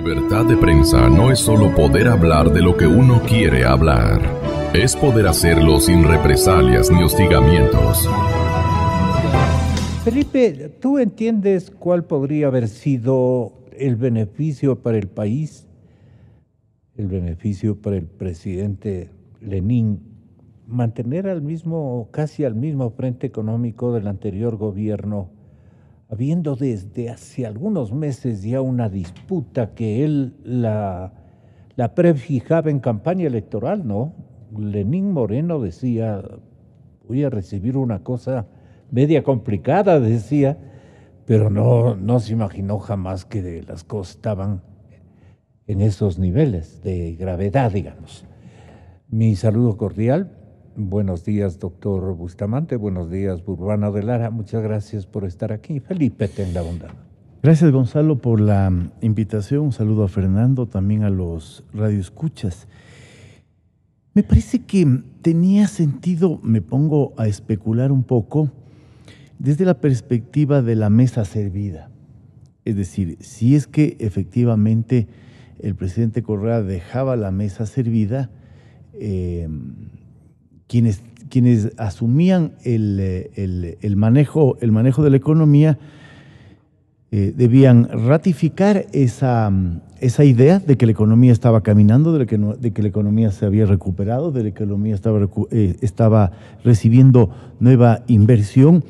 Libertad de prensa no es solo poder hablar de lo que uno quiere hablar, es poder hacerlo sin represalias ni hostigamientos. Felipe, ¿tú entiendes cuál podría haber sido el beneficio para el país, el beneficio para el presidente Lenin, mantener al mismo, casi al mismo frente económico del anterior gobierno habiendo desde hace algunos meses ya una disputa que él la, prefijaba en campaña electoral, ¿no? Lenín Moreno decía, voy a recibir una cosa media complicada, decía, pero no, no se imaginó jamás que las cosas estaban en esos niveles de gravedad, digamos. Mi saludo cordial Buenos días, doctor Bustamante. Buenos días, Burbano de Lara. Muchas gracias por estar aquí. Felipe, ten la bondad. Gracias, Gonzalo, por la invitación. Un saludo a Fernando, también a los radioescuchas. Me parece que tenía sentido, me pongo a especular un poco, desde la perspectiva de la mesa servida. Es decir, si es que efectivamente el presidente Correa dejaba la mesa servida, eh, quienes, quienes asumían eh, el, el, manejo, el manejo de la economía eh, debían ratificar esa, esa idea de que la economía estaba caminando, de que, de que la economía se había recuperado, de que la economía estaba, eh, estaba recibiendo nueva inversión,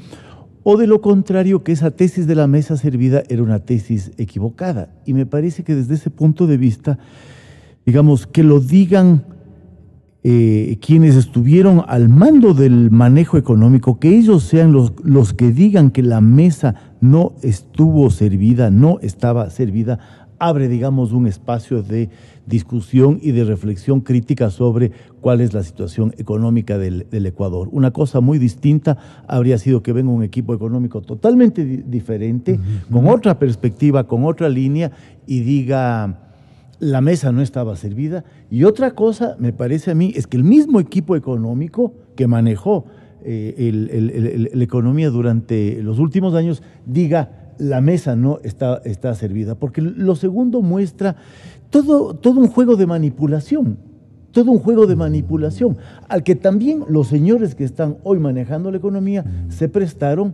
o de lo contrario, que esa tesis de la mesa servida era una tesis equivocada. Y me parece que desde ese punto de vista, digamos, que lo digan eh, quienes estuvieron al mando del manejo económico, que ellos sean los, los que digan que la mesa no estuvo servida, no estaba servida, abre, digamos, un espacio de discusión y de reflexión crítica sobre cuál es la situación económica del, Ecuador. Una cosa muy distinta habría sido que venga un equipo económico totalmente diferente, con otra perspectiva, con otra línea, y diga, la mesa no estaba servida. Y otra cosa, me parece a mí, es que el mismo equipo económico que manejó eh, la economía durante los últimos años diga, la mesa no está, está servida. Porque lo segundo muestra todo, todo un juego de manipulación todo un juego de manipulación, al que también los señores que están hoy manejando la economía se prestaron,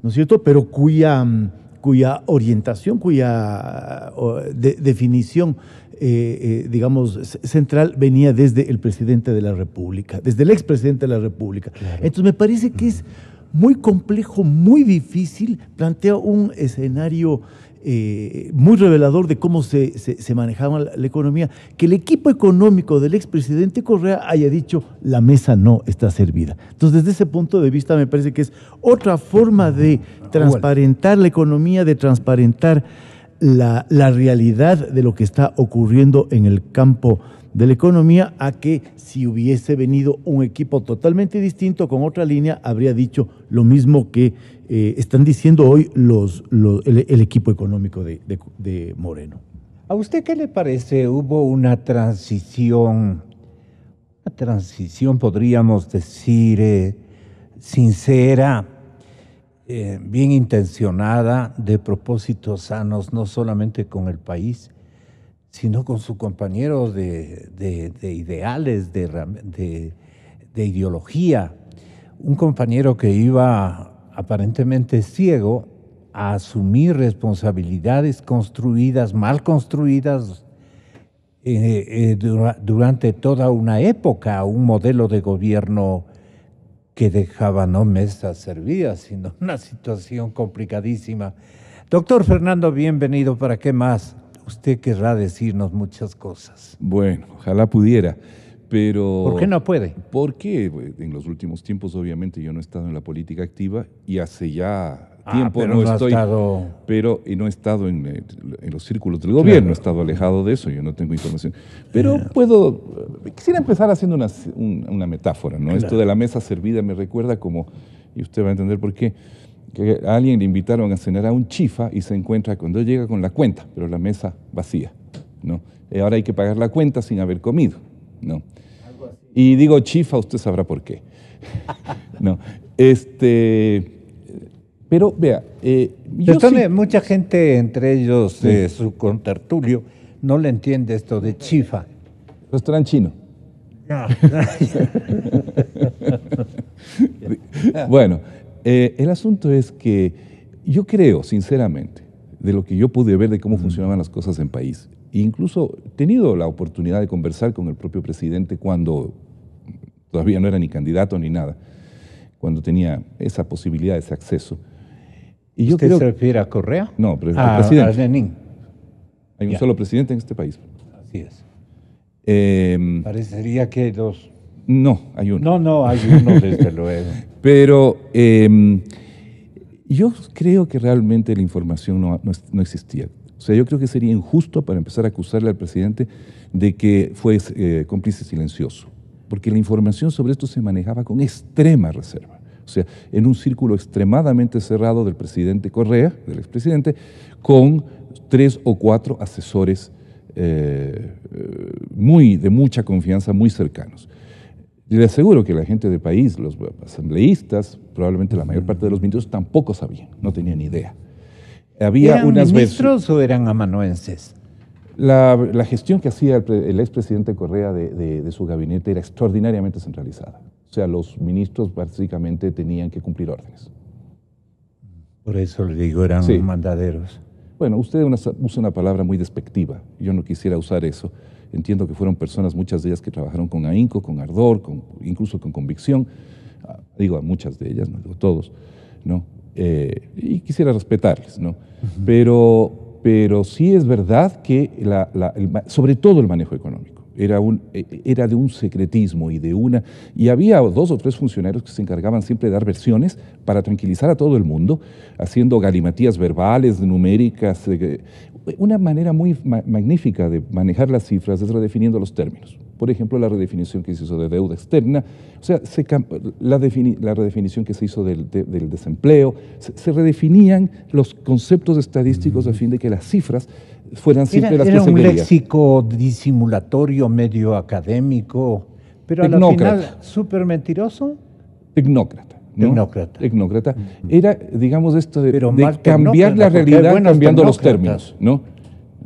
¿no es cierto?, pero cuya mm, cuya orientación, cuya definición, eh, eh, digamos, central venía desde el presidente de la República, desde el expresidente de la República. Entonces me parece que es muy complejo, muy difícil, plantea un escenario eh, muy revelador de cómo se, manejaba la, economía, que el equipo económico del expresidente Correa haya dicho la mesa no está servida. Entonces, desde ese punto de vista, me parece que es otra forma de transparentar la economía, de transparentar la, la realidad de lo que está ocurriendo en el campo de la economía a que si hubiese venido un equipo totalmente distinto con otra línea, habría dicho lo mismo que eh, están diciendo hoy los, el, equipo económico de, Moreno. ¿A usted qué le parece? Hubo una transición, una transición podríamos decir eh, sincera, eh, bien intencionada, de propósitos sanos, no solamente con el país, sino con su compañero de, ideales, de, ideología. Un compañero que iba aparentemente ciego a asumir responsabilidades construidas, mal construidas, eh, eh, durante toda una época, un modelo de gobierno que dejaba no mesas servidas, sino una situación complicadísima. Doctor Fernando, bienvenido para qué más usted querrá decirnos muchas cosas. Bueno, ojalá pudiera, pero... ¿Por qué no puede? Porque pues, en los últimos tiempos, obviamente, yo no he estado en la política activa y hace ya ah, tiempo ah, pero no, no, estado... pero no he estado eh, en, los círculos del gobierno, he estado alejado de eso, yo no tengo información. Pero puedo, eh, quisiera empezar haciendo una, metáfora, ¿no? Esto de la mesa servida me recuerda como, y usted va a entender por qué, que a alguien le invitaron a cenar a un chifa y se encuentra cuando llega con la cuenta, pero la mesa vacía. ¿no? Eh, ahora hay que pagar la cuenta sin haber comido. ¿no? Y digo chifa, usted sabrá por qué. no, este, pero vea, eh, mucha gente, entre ellos eh, su contertulio, no le entiende esto de chifa. Restaurante chino. Ah. bueno, eh, el asunto es que yo creo, sinceramente, de lo que yo pude ver de cómo funcionaban las cosas en país, incluso he tenido la oportunidad de conversar con el propio presidente cuando todavía no era ni candidato ni nada, cuando tenía esa posibilidad, ese acceso. Y ¿Usted se refiere a Correa? No, pero ah, presidente. Hay un solo presidente en este país. Así es. Em, Parecería que hay dos. No, hay uno. No, no, hay uno, desde luego. Pero em, yo creo que realmente la información no, existía. O sea, yo creo que sería injusto para empezar a acusarle al presidente de que fue eh, cómplice silencioso, porque la información sobre esto se manejaba con extrema reserva. O sea, en un círculo extremadamente cerrado del presidente Correa, del expresidente, con tres o cuatro asesores eh, eh, muy, de mucha confianza, muy cercanos. Yo le aseguro que la gente del país, los asambleístas, probablemente la mayor parte de los ministros tampoco sabían, no tenían idea. Había ¿Eran ministros o eran amanuenses? La, gestión que hacía el, el expresidente Correa de, su gabinete era extraordinariamente centralizada. O sea, los ministros básicamente tenían que cumplir órdenes. Por eso le digo, eran mandaderos. Bueno, usted usa una palabra muy despectiva. Yo no quisiera usar eso. Entiendo que fueron personas, muchas de ellas que trabajaron con ahínco, con ardor, con, incluso con convicción, ah, digo a muchas de ellas, no digo todos, ¿no? Eh, y quisiera respetarles, ¿no? Pero, pero sí es verdad que, sobre todo el manejo económico, era, e, e, era de un secretismo y de una... Y había dos o tres funcionarios que se encargaban siempre de dar versiones para tranquilizar a todo el mundo, haciendo galimatías verbales, numéricas, eh, eh, una manera muy magnífica de manejar las cifras es redefiniendo los términos. Por ejemplo, la redefinición que se hizo de deuda externa, o sea, la, la, redefinición que se hizo del, desempleo, se, redefinían los conceptos estadísticos a mm. fin de que las cifras fueran siempre las que se un léxico disimulatorio, medio académico, pero al final súper mentiroso. Tecnócrata. ¿no? Tecnócrata. Era, digamos, esto de, cambiar la realidad cambiando los términos, ¿no?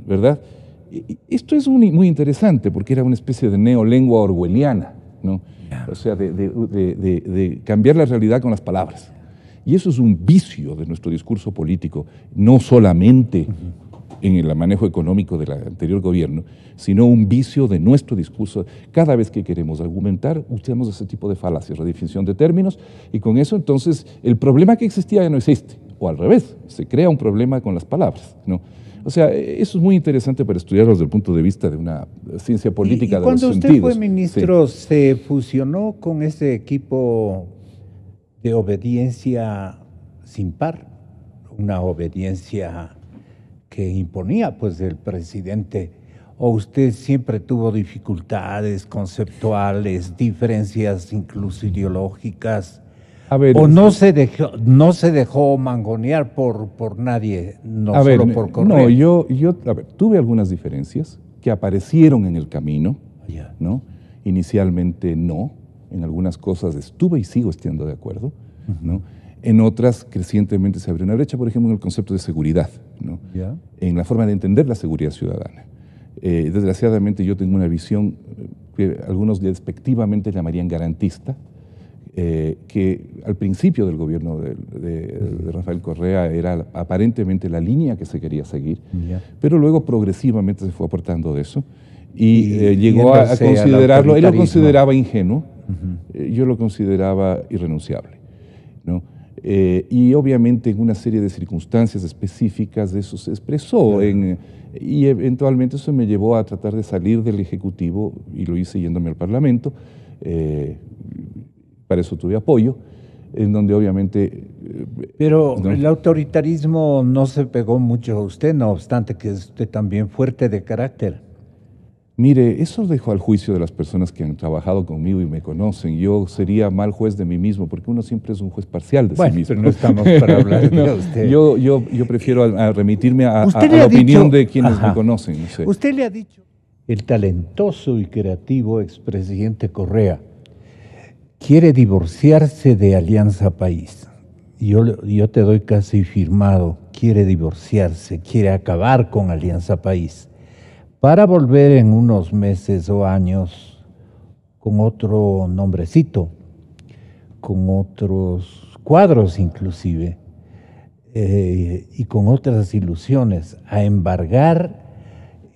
¿Verdad? Esto es muy interesante porque era una especie de neolengua orwelliana, ¿no? O sea, de, cambiar la realidad con las palabras. Y eso es un vicio de nuestro discurso político, no solamente en el manejo económico del anterior gobierno, sino un vicio de nuestro discurso. Cada vez que queremos argumentar, usamos ese tipo de falacias, redefinición de términos, y con eso entonces el problema que existía ya no existe, o al revés, se crea un problema con las palabras. ¿no? O sea, eso es muy interesante para estudiarlo desde el punto de vista de una ciencia política de los sentidos. Cuando usted fue ministro, ¿se fusionó con ese equipo de obediencia sin par? Una obediencia imponía pues el presidente. ¿O usted siempre tuvo dificultades conceptuales, diferencias incluso ideológicas? A ver, o no este se dejó, no se dejó mangonear por, por nadie, no ver, por No, yo, yo tuve algunas diferencias que aparecieron en el camino, ¿no? Inicialmente no, en algunas cosas estuve y sigo estando de acuerdo, ¿no? En otras, crecientemente se abrió una brecha, por ejemplo, en el concepto de seguridad, en la forma de entender la seguridad ciudadana. Eh, desgraciadamente yo tengo una visión eh, que algunos despectivamente llamarían garantista, eh, que al principio del gobierno de, Rafael Correa era aparentemente la línea que se quería seguir, pero luego progresivamente se fue aportando de eso y, llegó a, considerarlo, él lo consideraba ingenuo, yo lo consideraba irrenunciable. Eh, y obviamente en una serie de circunstancias específicas eso se expresó y eventualmente eso me llevó a tratar de salir del Ejecutivo y lo hice yéndome al Parlamento, eh, para eso tuve apoyo, en donde obviamente... Eh, Pero el autoritarismo no se pegó mucho a usted, no obstante que es usted también fuerte de carácter. Mire, eso dejo al juicio de las personas que han trabajado conmigo y me conocen. Yo sería mal juez de mí mismo, porque uno siempre es un juez parcial de sí mismo. Pero no estamos para hablar de usted. Yo, prefiero remitirme a, la opinión de quienes me conocen. Usted le ha dicho el talentoso y creativo expresidente Correa quiere divorciarse de Alianza País. Yo, yo te doy casi firmado, quiere divorciarse, quiere acabar con Alianza País para volver en unos meses o años con otro nombrecito, con otros cuadros inclusive, eh, y con otras ilusiones, a embargar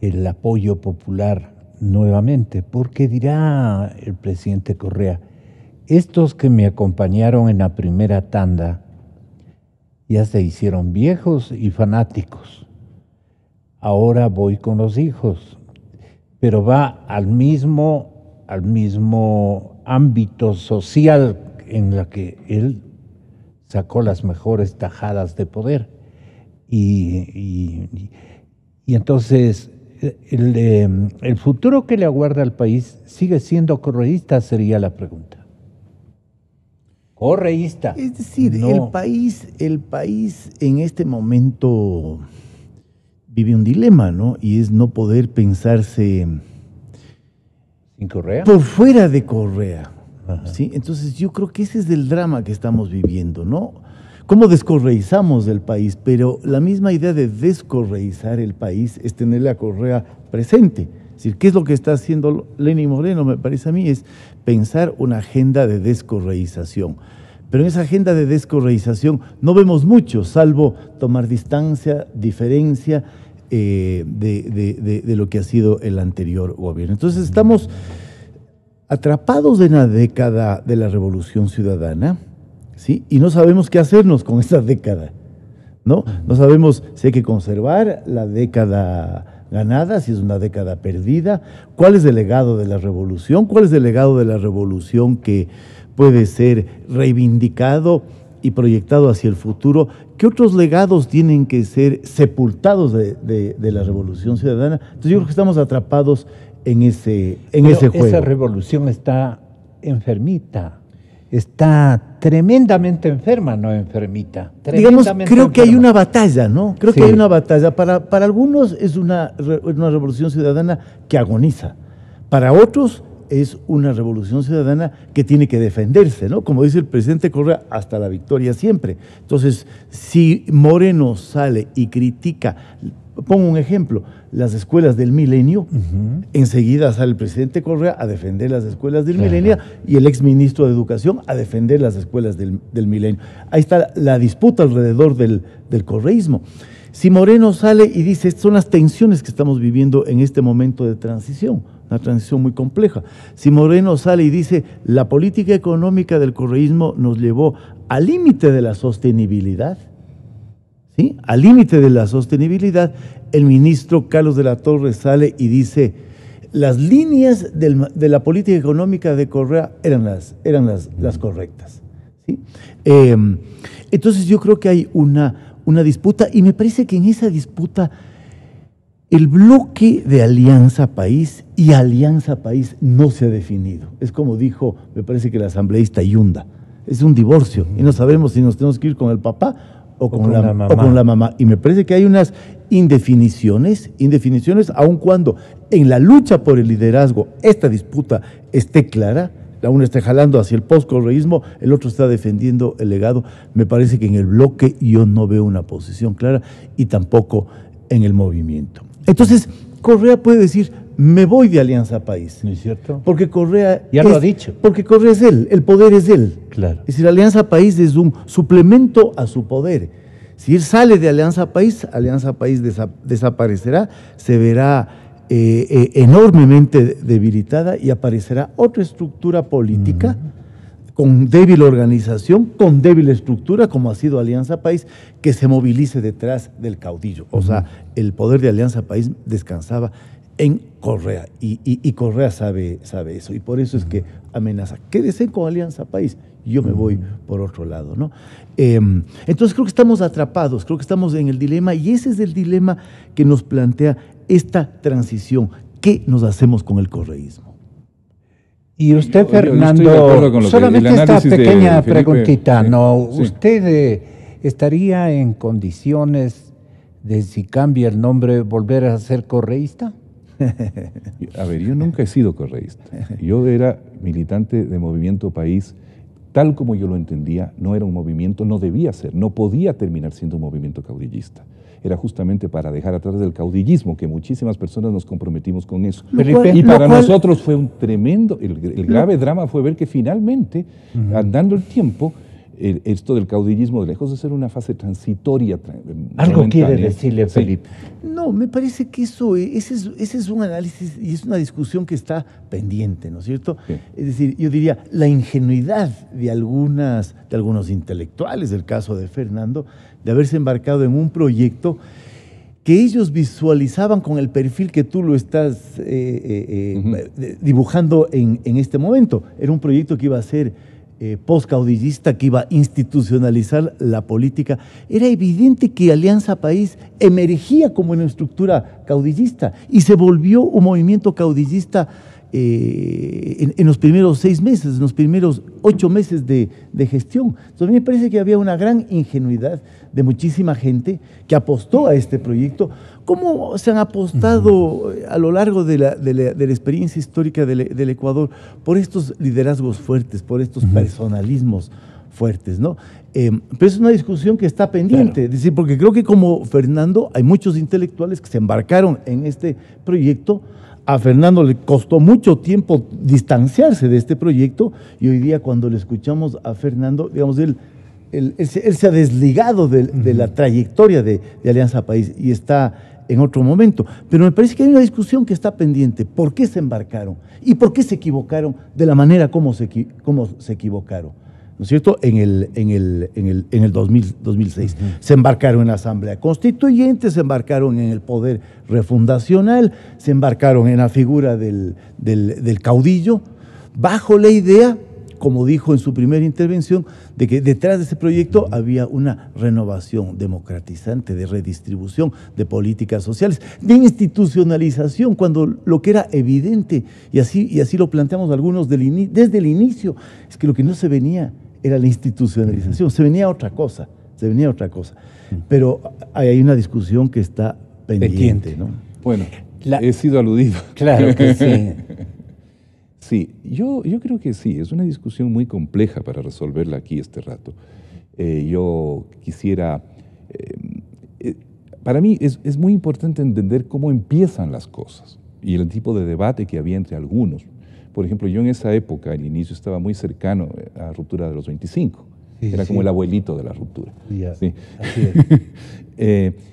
el apoyo popular nuevamente, porque dirá el presidente Correa, estos que me acompañaron en la primera tanda ya se hicieron viejos y fanáticos ahora voy con los hijos, pero va al mismo, al mismo ámbito social en la que él sacó las mejores tajadas de poder. Y, y, entonces em, el, futuro que le aguarda al país sigue siendo correísta, sería la pregunta. Correísta. Es decir, el, país, el país en este momento vive un dilema, ¿no? Y es no poder pensarse... ¿Sin Correa? Por fuera de Correa. ¿sí? Entonces yo creo que ese es el drama que estamos viviendo, ¿no? ¿Cómo descorreizamos el país? Pero la misma idea de descorreizar el país es tener la Correa presente. Es decir, ¿qué es lo que está haciendo Lenny Moreno? Me parece a mí es pensar una agenda de descorreización. Pero en esa agenda de descorreización no vemos mucho, salvo tomar distancia, diferencia eh, de, lo que ha sido el anterior gobierno. Entonces estamos atrapados en la década de la revolución ciudadana, ¿sí? Y no sabemos qué hacernos con esa década, ¿no? No sabemos si hay que conservar la década ganada, si es una década perdida, cuál es el legado de la revolución, cuál es el legado de la revolución que puede ser reivindicado y proyectado hacia el futuro, ¿qué otros legados tienen que ser sepultados de, la revolución ciudadana? Entonces yo creo que estamos atrapados en ese, en ese juego. Esa revolución está enfermita está tremendamente enferma, no enfermita. Digamos, creo que hay una batalla, ¿no? Creo que hay una batalla. Para, para algunos es una, una revolución ciudadana que agoniza. Para otros es una revolución ciudadana que tiene que defenderse, ¿no? Como dice el presidente Correa, hasta la victoria siempre. Entonces, si Moreno sale y critica, pongo un ejemplo, las escuelas del milenio, enseguida sale el presidente Correa a defender las escuelas del milenio y el exministro de Educación a defender las escuelas del, milenio. Ahí está la disputa alrededor del, del correísmo. Si Moreno sale y dice, son las tensiones que estamos viviendo en este momento de transición, transición muy compleja. Si Moreno sale y dice, la política económica del correísmo nos llevó al límite de la sostenibilidad, ¿sí? Al límite de la sostenibilidad, el ministro Carlos de la Torre sale y dice, las líneas de la política económica de Correa eran las, eran las, correctas. Em, entonces yo creo que hay una, una disputa y me parece que en esa disputa el bloque de Alianza País y Alianza País no se ha definido. Es como dijo, me parece que el asambleísta Yunda, es un divorcio y no sabemos si nos tenemos que ir con el papá o con, la, mamá. con la mamá. Y me parece que hay unas indefiniciones, indefiniciones aun cuando en la lucha por el liderazgo esta disputa esté clara, la una está jalando hacia el post-correísmo, el otro está defendiendo el legado. Me parece que en el bloque yo no veo una posición clara y tampoco en el movimiento. Entonces, Correa puede decir, me voy de Alianza País. ¿No es cierto? Porque Correa... Ya es, lo ha dicho. Porque Correa es él, el poder es él. Claro. Es decir, Alianza País es un suplemento a su poder. Si él sale de Alianza País, Alianza País desaparecerá, se verá eh, eh, enormemente debilitada y aparecerá otra estructura política con débil organización, con débil estructura, como ha sido Alianza País, que se movilice detrás del caudillo. O sea, el poder de Alianza País descansaba en Correa y, Correa sabe, eso y por eso es que amenaza, quédese con Alianza País, yo me voy por otro lado. ¿no? Em, entonces creo que estamos atrapados, creo que estamos en el dilema y ese es el dilema que nos plantea esta transición. ¿Qué nos hacemos con el correísmo? Y usted, Fernando, solamente esta pequeña preguntita, ¿no? ¿Usted eh, estaría en condiciones de, si cambia el nombre, volver a ser correísta? a ver, yo nunca he sido correísta. Yo era militante de Movimiento País, tal como yo lo entendía, no era un movimiento, no debía ser, no podía terminar siendo un movimiento caudillista era justamente para dejar atrás del caudillismo, que muchísimas personas nos comprometimos con eso. y para nosotros fue un tremendo, el, grave mm. drama fue ver que finalmente, andando el tiempo, esto del caudillismo, de lejos de ser una fase transitoria. Eh, Algo quiere decirle, Felipe. No, me parece que eso, eh, ese es, un análisis y es una discusión que está pendiente, ¿no es cierto? Es decir, yo diría, la ingenuidad de, algunas, de algunos intelectuales, el caso de Fernando, de haberse embarcado en un proyecto que ellos visualizaban con el perfil que tú lo estás eh, eh, eh, dibujando en, este momento. Era un proyecto que iba a ser post-caudillista, que iba a institucionalizar la política. Era evidente que Alianza País emergía como una estructura caudillista y se volvió un movimiento caudillista eh, en, los primeros seis meses, en los primeros ocho meses de, gestión. Entonces, a mí me parece que había una gran ingenuidad de muchísima gente que apostó a este proyecto. ¿Cómo se han apostado eh, a lo largo de la, experiencia histórica del, Ecuador por estos liderazgos fuertes, por estos personalismos? fuertes, ¿no? Eh, pero es una discusión que está pendiente, decir, porque creo que como Fernando hay muchos intelectuales que se embarcaron en este proyecto a Fernando le costó mucho tiempo distanciarse de este proyecto y hoy día cuando le escuchamos a Fernando, digamos, él, él, se, ha desligado de, la trayectoria de, Alianza País y está en otro momento. Pero me parece que hay una discusión que está pendiente. ¿Por qué se embarcaron? ¿Y por qué se equivocaron de la manera como se equivocaron? ¿no es cierto?, en el, en el, 2006. Se embarcaron en la Asamblea Constituyente, se embarcaron en el Poder Refundacional, se embarcaron en la figura del caudillo, bajo la idea como dijo en su primera intervención, de que detrás de ese proyecto había una renovación democratizante, de redistribución de políticas sociales, de institucionalización, cuando lo que era evidente, y así, y así lo planteamos algunos desde el inicio, es que lo que no se venía era la institucionalización, se venía otra cosa, se venía otra cosa. Pero hay una discusión que está pendiente. ¿no? Bueno, he sido aludido. Claro que sí. Sí, yo, yo creo que sí, es una discusión muy compleja para resolverla aquí este rato. Eh, yo quisiera, eh, eh, para mí es, es muy importante entender cómo empiezan las cosas y el tipo de debate que había entre algunos. Por ejemplo, yo en esa época, al inicio, estaba muy cercano a la ruptura de los 25. Era como el abuelito de la ruptura. sí.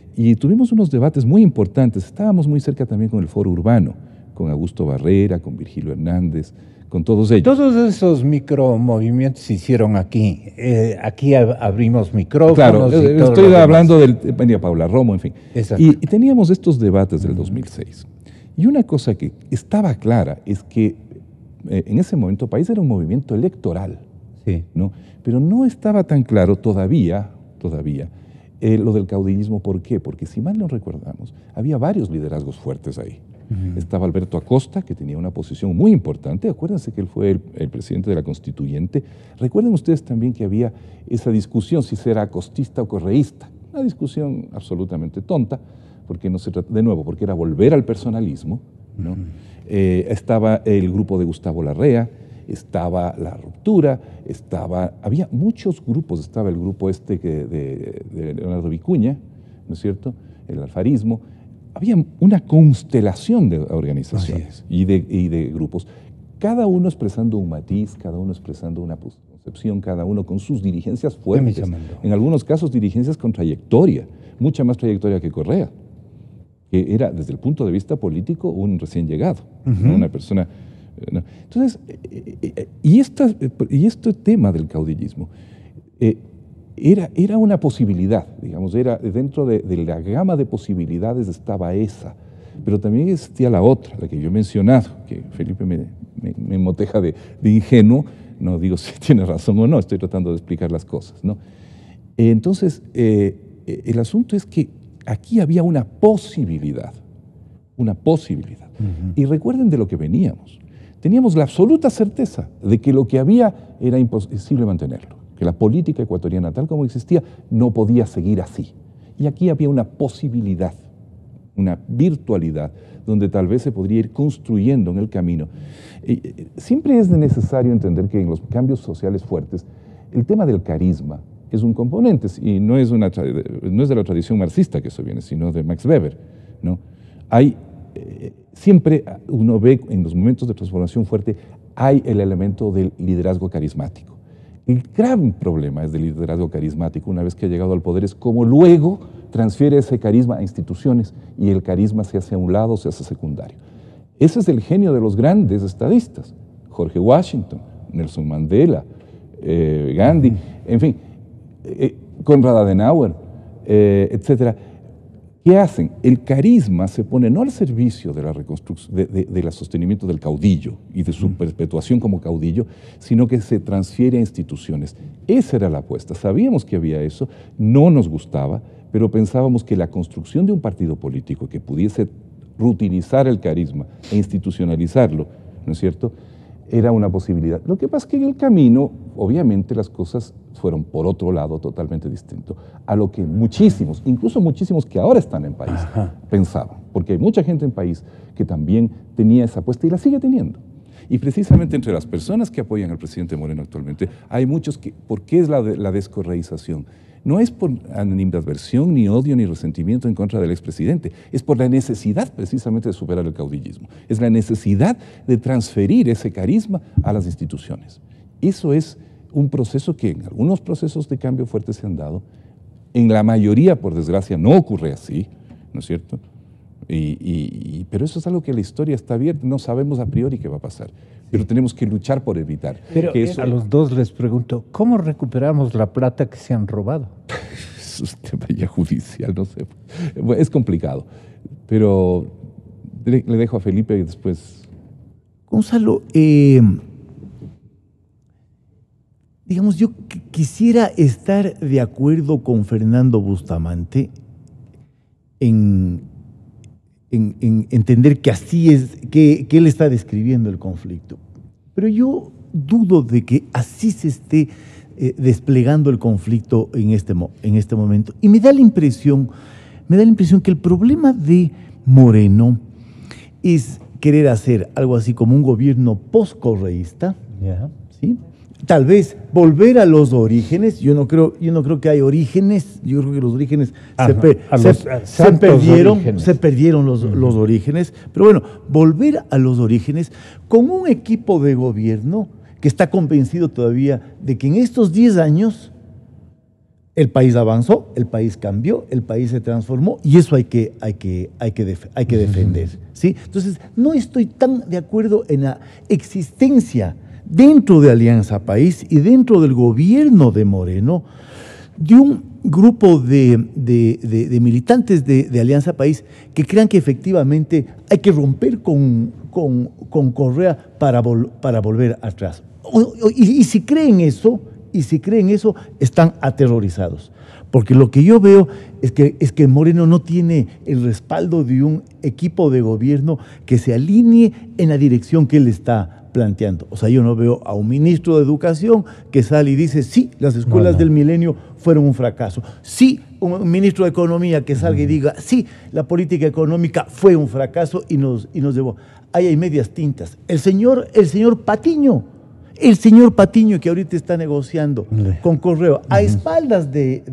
y tuvimos unos debates muy importantes. Estábamos muy cerca también con el foro urbano con Augusto Barrera, con Virgilio Hernández, con todos ellos. Todos esos micromovimientos se hicieron aquí. Eh, aquí abrimos micrófonos. Claro, eh, estoy hablando del. Eh, venía Paula Romo, en fin. Y, teníamos estos debates del 2006. Y una cosa que estaba clara es que en ese momento el país era un movimiento electoral. ¿no? Pero no estaba tan claro todavía, todavía, lo del caudillismo. ¿Por qué? Porque si mal no recordamos, había varios liderazgos fuertes ahí estaba Alberto Acosta, que tenía una posición muy importante, acuérdense que él fue el, presidente de la constituyente, recuerden ustedes también que había esa discusión si será acostista o correísta, una discusión absolutamente tonta, porque no se trata, de nuevo, porque era volver al personalismo, eh, estaba el grupo de Gustavo Larrea, estaba la ruptura, estaba, había muchos grupos, estaba el grupo este de, de Leonardo Vicuña, ¿no es cierto? El alfarismo, había una constelación de organizaciones y de, grupos, cada uno expresando un matiz, cada uno expresando una concepción, cada uno con sus dirigencias fuertes. En algunos casos, dirigencias con trayectoria, mucha más trayectoria que Correa, que era, desde el punto de vista político, un recién llegado, una persona. Eh, Entonces, eh, eh, y, esta, y este tema del caudillismo. Era, una posibilidad, digamos, era dentro de, la gama de posibilidades estaba esa, pero también existía la otra, la que yo he mencionado, que Felipe me, moteja de, ingenuo, no digo si tiene razón o no, estoy tratando de explicar las cosas, ¿no? Entonces, eh, el asunto es que aquí había una posibilidad, una posibilidad. Y recuerden de lo que veníamos teníamos la absoluta certeza de que lo que había era imposible mantenerlo, que la política ecuatoriana tal como existía no podía seguir así. Y aquí había una posibilidad, una virtualidad, donde tal vez se podría ir construyendo en el camino. Eh, siempre es necesario entender que en los cambios sociales fuertes, el tema del carisma es un componente, y no es, una, no es de la tradición marxista que eso viene, sino de Max Weber. ¿no? Hay siempre uno ve en los momentos de transformación fuerte, hay el elemento del liderazgo carismático. El gran problema es del liderazgo carismático, una vez que ha llegado al poder, es cómo luego transfiere ese carisma a instituciones y el carisma se hace a un lado, se hace secundario. Ese es el genio de los grandes estadistas, Jorge Washington, Nelson Mandela, eh, Gandhi, en fin, eh, Conrad Adenauer, eh, etcétera ¿Qué hacen? El carisma se pone no al servicio de la reconstrucción, del sostenimiento del caudillo y de su perpetuación como caudillo, sino que se transfiere a instituciones. Esa era la apuesta. Sabíamos que había eso, no nos gustaba, pero pensábamos que la construcción de un partido político que pudiese rutinizar el carisma e institucionalizarlo, ¿no es cierto?, era una posibilidad. Lo que pasa es que en el camino, obviamente, las cosas fueron por otro lado totalmente distinto a lo que muchísimos, incluso muchísimos que ahora están en país, pensaban. Porque hay mucha gente en país que también tenía esa apuesta y la sigue teniendo. Y precisamente entre las personas que apoyan al presidente Moreno actualmente, hay muchos que, ¿por qué es la, la No es por animadversión, ni odio, ni resentimiento en contra del expresidente, es por la necesidad precisamente de superar el caudillismo, es la necesidad de transferir ese carisma a las instituciones. Eso es un proceso que en algunos procesos de cambio fuerte se han dado, en la mayoría, por desgracia, no ocurre así, ¿no es cierto? pero eso es algo que la historia está abierta, no sabemos a priori qué va a pasar, pero tenemos que luchar por evitar. Pero a los dos les pregunto, ¿cómo recuperamos la plata que se han robado? es tema ya judicial, no sé. es complicado, pero le, dejo a Felipe y después. Gonzalo, eh, digamos, yo quisiera estar de acuerdo con Fernando Bustamante en en, entender que así es, que, él está describiendo el conflicto. Pero yo dudo de que así se esté eh, desplegando el conflicto en este, en este momento. Y me da la impresión, me da la impresión que el problema de Moreno es querer hacer algo así como un gobierno post correísta ¿sí? tal vez volver a los orígenes, yo no creo, yo no creo que hay orígenes, yo creo que los orígenes se, perdieron, se perdieron los, orígenes, pero bueno, volver a los orígenes con un equipo de gobierno que está convencido todavía de que en estos 10 años el país avanzó, el país cambió, el país se transformó y eso hay que, hay que, hay que, hay que defender. ¿sí? Entonces, no estoy tan de acuerdo en la existencia dentro de Alianza País y dentro del gobierno de Moreno, de un grupo de, militantes de, Alianza País que crean que efectivamente hay que romper con, con, Correa para, para volver atrás. y si creen eso, y si creen eso, están aterrorizados. Porque lo que yo veo es que, es que Moreno no tiene el respaldo de un equipo de gobierno que se alinee en la dirección que él está planteando. O sea, yo no veo a un ministro de Educación que sale y dice, sí, las escuelas del milenio fueron un fracaso. Sí, un ministro de Economía que salga y diga, sí, la política económica fue un fracaso y nos, y nos llevó. Ahí hay medias tintas. El señor, el señor Patiño el señor Patiño, que ahorita está negociando con Correo, a espaldas de,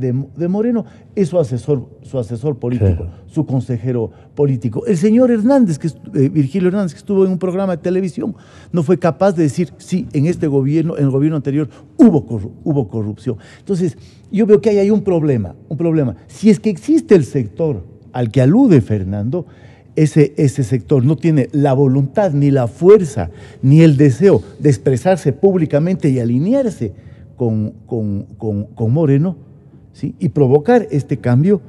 Moreno, es su asesor, su asesor político, su consejero político. El señor Hernández, que eh, Virgilio Hernández, que estuvo en un programa de televisión, no fue capaz de decir, sí, en este gobierno, en el gobierno anterior, hubo, corrupción. Entonces, yo veo que hay, hay un problema, un problema. Si es que existe el sector al que alude Fernando, ese, sector no tiene la voluntad, ni la fuerza, ni el deseo de expresarse públicamente y alinearse con, con, Moreno ¿sí? y provocar este cambio,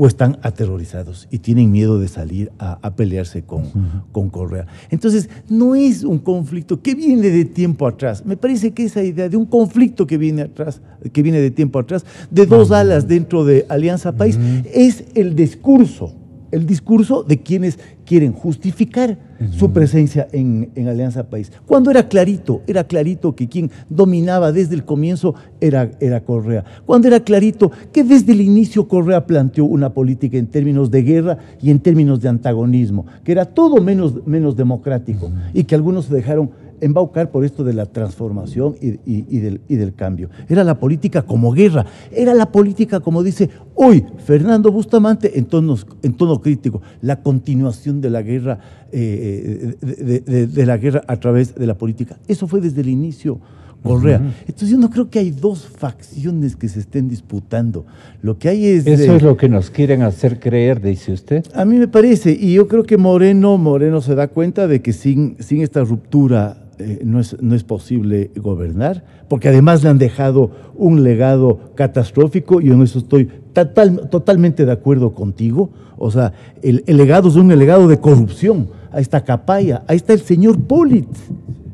o están aterrorizados y tienen miedo de salir a, pelearse con, con Correa. Entonces, no es un conflicto que viene de tiempo atrás. Me parece que esa idea de un conflicto que viene atrás, que viene de tiempo atrás, de dos alas dentro de Alianza País, es el discurso el discurso de quienes quieren justificar su presencia en, Alianza País. Cuando era clarito, era clarito que quien dominaba desde el comienzo era, era Correa. Cuando era clarito que desde el inicio Correa planteó una política en términos de guerra y en términos de antagonismo, que era todo menos, menos democrático y que algunos se dejaron embaucar por esto de la transformación y, del, cambio. Era la política como guerra, era la política como dice hoy Fernando Bustamante en, en tono crítico, la continuación de la guerra, eh, eh, de, la guerra a través de la política. Eso fue desde el inicio. Correa. Entonces yo no creo que hay dos facciones que se estén disputando. Lo que hay es... Eso es lo que nos quieren hacer creer, dice usted. A mí me parece, y yo creo que Moreno, Moreno se da cuenta de que sin, sin esta ruptura eh, no, es, posible gobernar, porque además le han dejado un legado catastrófico y en eso estoy totalmente de acuerdo contigo. O sea, el, legado es un legado de corrupción. Ahí está Capaya, ahí está el señor Polit,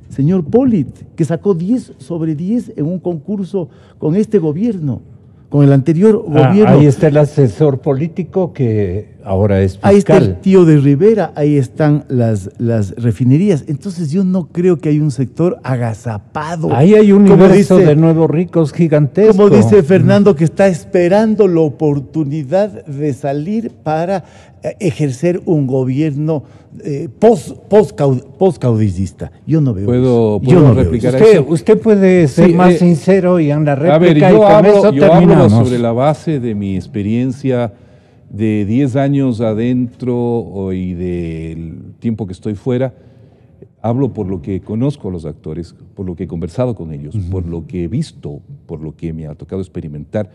señor Polit, que sacó 10 sobre 10 en un concurso con este gobierno, con el anterior ah, gobierno. Ahí está el asesor político que ahora es fiscal. Ahí está el tío de Rivera, ahí están las, las refinerías. Entonces yo no creo que hay un sector agazapado. Ahí hay un universo de nuevos ricos gigantesco. Como dice Fernando, que está esperando la oportunidad de salir para eh, ejercer un gobierno eh, post-caudillista. yo no veo ¿Puedo, Puedo replicar Usted, puede ser más eh, sincero y en la réplica yo hablo sobre la base de mi experiencia de 10 años adentro y del tiempo que estoy fuera, hablo por lo que conozco a los actores, por lo que he conversado con ellos, por lo que he visto, por lo que me ha tocado experimentar,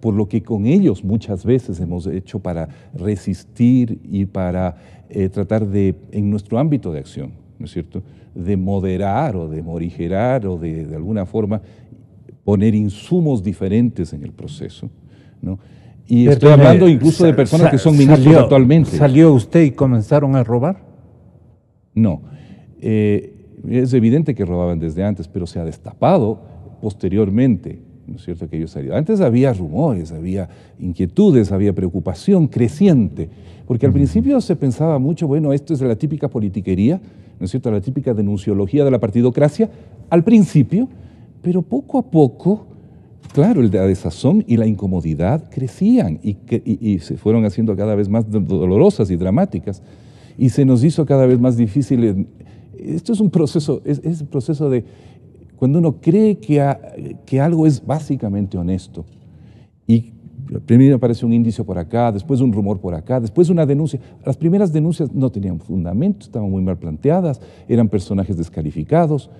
por lo que con ellos muchas veces hemos hecho para resistir y para eh, tratar de, en nuestro ámbito de acción, ¿no es cierto?, de moderar o de morigerar o de, de alguna forma poner insumos diferentes en el proceso, ¿no? Y estoy hablando incluso de personas que son ministros actualmente. ¿Salió usted y comenzaron a robar? No. Eh, es evidente que robaban desde antes, pero se ha destapado posteriormente, ¿no es cierto?, que ellos salieron. Antes había rumores, había inquietudes, había preocupación creciente, porque al principio se pensaba mucho, bueno, esto es la típica politiquería, ¿no es cierto?, la típica denunciología de la partidocracia, al principio, pero poco a poco Claro, la desazón y la incomodidad crecían y, se fueron haciendo cada vez más dolorosas y dramáticas y se nos hizo cada vez más difícil. Esto es un proceso, es, un proceso de cuando uno cree que, que algo es básicamente honesto y primero aparece un indicio por acá, después un rumor por acá, después una denuncia. Las primeras denuncias no tenían fundamento, estaban muy mal planteadas, eran personajes descalificados,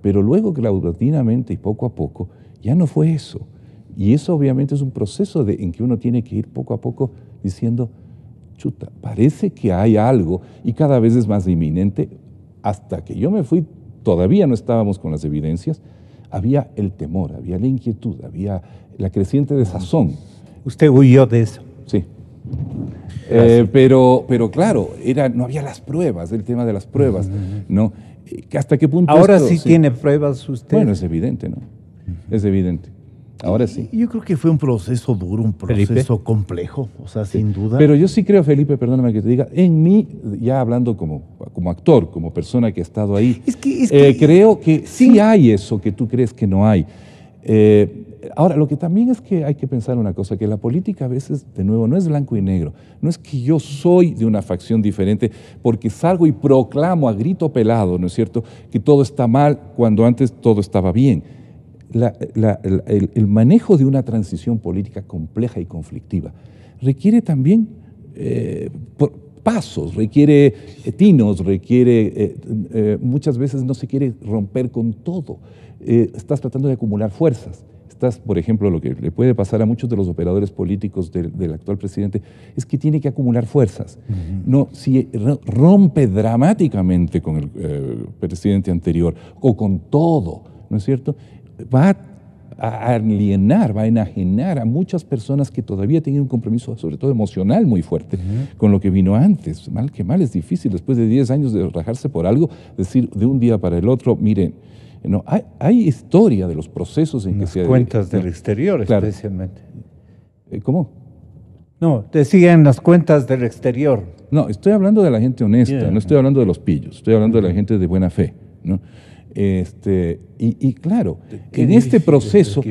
pero luego gradualmente y poco a poco ya no fue eso. Y eso obviamente es un proceso en que uno tiene que ir poco a poco diciendo, chuta, parece que hay algo y cada vez es más inminente. Hasta que yo me fui, todavía no estábamos con las evidencias, había el temor, había la inquietud, había la creciente desazón. Usted huyó de eso. Sí. Ah, eh, pero, pero claro, era, no había las pruebas, el tema de las pruebas, ¿Hasta qué punto? Ahora sí tiene pruebas usted. Bueno, es evidente, ¿no? es evidente. Ahora sí. Yo creo que fue un proceso duro, un proceso complejo, o sea, sin duda. Pero yo sí creo, Felipe, perdóname que te diga, en mí, ya hablando como, como actor, como persona que ha estado ahí, eh, creo que sí. hay eso que tú crees que no hay. Eh, ahora, lo que también es que hay que pensar una cosa, que la política a veces, de nuevo, no es blanco y negro, no es que yo soy de una facción diferente porque salgo y proclamo a grito pelado, ¿no es cierto?, que todo está mal cuando antes todo estaba bien el, manejo de una transición política compleja y conflictiva requiere también eh, pasos, requiere eh, tinos, requiere, eh, muchas veces no se quiere romper con todo. estás tratando de acumular fuerzas. Estás, por ejemplo, lo que le puede pasar a muchos de los operadores políticos del, actual presidente es que tiene que acumular fuerzas. No, si rompe dramáticamente con el presidente anterior o con todo, ¿no es cierto? va a alienar, va a enajenar a muchas personas que todavía tienen un compromiso, sobre todo emocional, muy fuerte con lo que vino antes. Mal que mal, es difícil después de 10 años de rajarse por algo, decir de un día para el otro, miren, no, hay, historia de los procesos en que se... cuentas del exterior especialmente. Eh, ¿Cómo? No, decían las cuentas del exterior. No, estoy hablando de la gente honesta, no estoy hablando de los pillos, estoy hablando de la gente de buena fe. ¿no? Este, y, y claro, en este proceso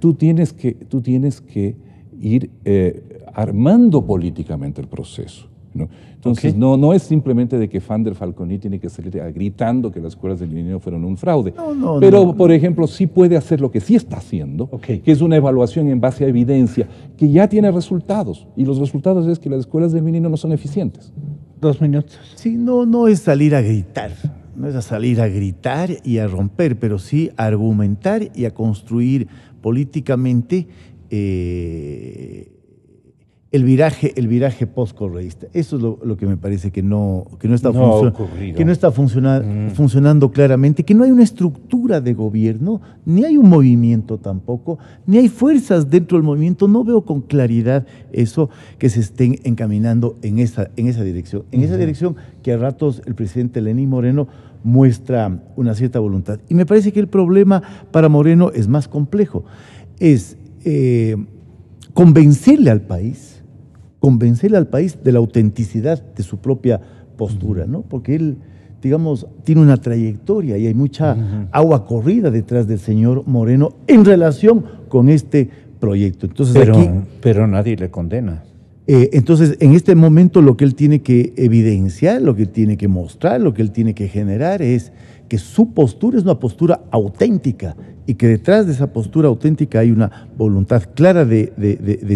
tú tienes que, tú tienes que ir eh, armando políticamente el proceso. ¿no? Entonces, no, no es simplemente de que Fander Falconi tiene que salir gritando que las escuelas del dinero fueron un fraude. Pero, por ejemplo, sí puede hacer lo que sí está haciendo, que es una evaluación en base a evidencia, que ya tiene resultados. Y los resultados es que las escuelas del dinero no son eficientes. Dos minutos. Sí, no, no es salir a gritar no es a salir a gritar y a romper, pero sí a argumentar y a construir políticamente eh, el viraje, el viraje postcorreísta. Eso es lo, que me parece que no, no está, que no está mm. funcionando claramente, que no hay una estructura de gobierno, ni hay un movimiento tampoco, ni hay fuerzas dentro del movimiento. No veo con claridad eso que se estén encaminando en esa, en esa dirección. En esa dirección que a ratos el presidente Lenín Moreno muestra una cierta voluntad. Y me parece que el problema para Moreno es más complejo. Es eh, convencerle al país, convencerle al país de la autenticidad de su propia postura, ¿no? Porque él, digamos, tiene una trayectoria y hay mucha agua corrida detrás del señor Moreno en relación con este proyecto. Entonces, pero nadie le condena. Eh, entonces, en este momento lo que él tiene que evidenciar, lo que tiene que mostrar, lo que él tiene que generar es que su postura es una postura auténtica y que detrás de esa postura auténtica hay una voluntad clara de,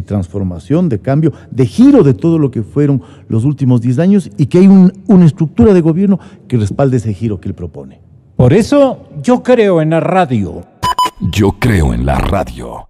transformación, de cambio, de giro de todo lo que fueron los últimos 10 años y que hay una estructura de gobierno que respalde ese giro que él propone. Por eso yo creo en la radio. Yo creo en la radio.